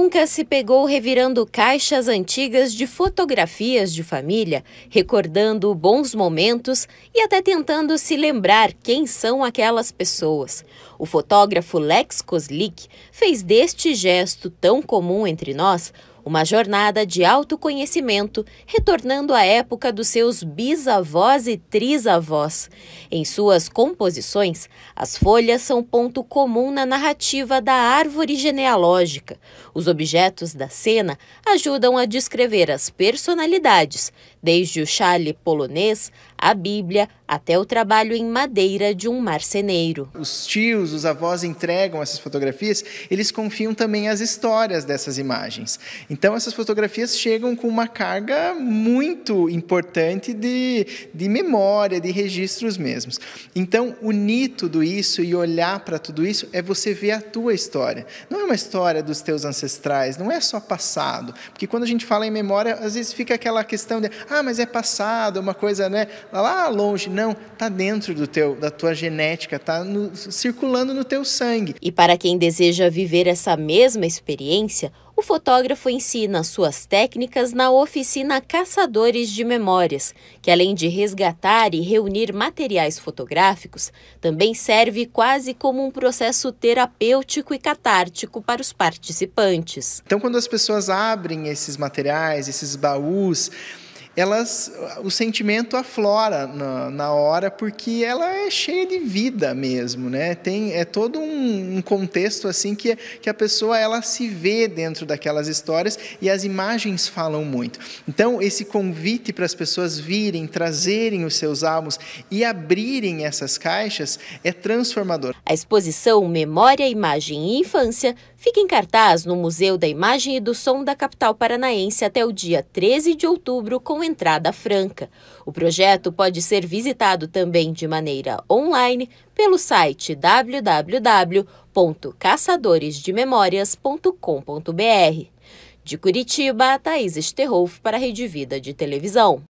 nunca se pegou revirando caixas antigas de fotografias de família, recordando bons momentos e até tentando se lembrar quem são aquelas pessoas? O fotógrafo Lex Koslik fez deste gesto tão comum entre nós uma jornada de autoconhecimento, retornando à época dos seus bisavós e trisavós. Em suas composições, as folhas são ponto comum na narrativa da árvore genealógica. Os objetos da cena ajudam a descrever as personalidades, desde o chale polonês, a Bíblia, até o trabalho em madeira de um marceneiro. Os tios, os avós entregam essas fotografias, eles confiam também as histórias dessas imagens. Então, essas fotografias chegam com uma carga muito importante de, de memória, de registros mesmos. Então, unir tudo isso e olhar para tudo isso é você ver a tua história. Não é uma história dos teus ancestrais, não é só passado. Porque quando a gente fala em memória, às vezes fica aquela questão de, ah, mas é passado, é uma coisa, né, lá longe. Não, tá dentro do teu, da tua genética, tá no, circulando no teu sangue. E para quem deseja viver essa mesma experiência, o fotógrafo ensina suas técnicas na oficina Caçadores de Memórias, que além de resgatar e reunir materiais fotográficos, também serve quase como um processo terapêutico e catártico para os participantes. Então, quando as pessoas abrem esses materiais, esses baús, elas, o sentimento aflora na, na, hora porque ela é cheia de vida mesmo, né? Tem é todo um, um, contexto assim que que a pessoa ela se vê dentro daquelas histórias e as imagens falam muito. Então esse convite para as pessoas virem, trazerem os seus álbuns e abrirem essas caixas é transformador. A exposição Memória, Imagem e Infância fica em cartaz no Museu da Imagem e do Som da capital paranaense até o dia 13 de outubro com entrada franca. O projeto pode ser visitado também de maneira online pelo site www.caçadoresdememorias.com.br. De Curitiba, Thaís Esterrolf para a Rede Vida de Televisão.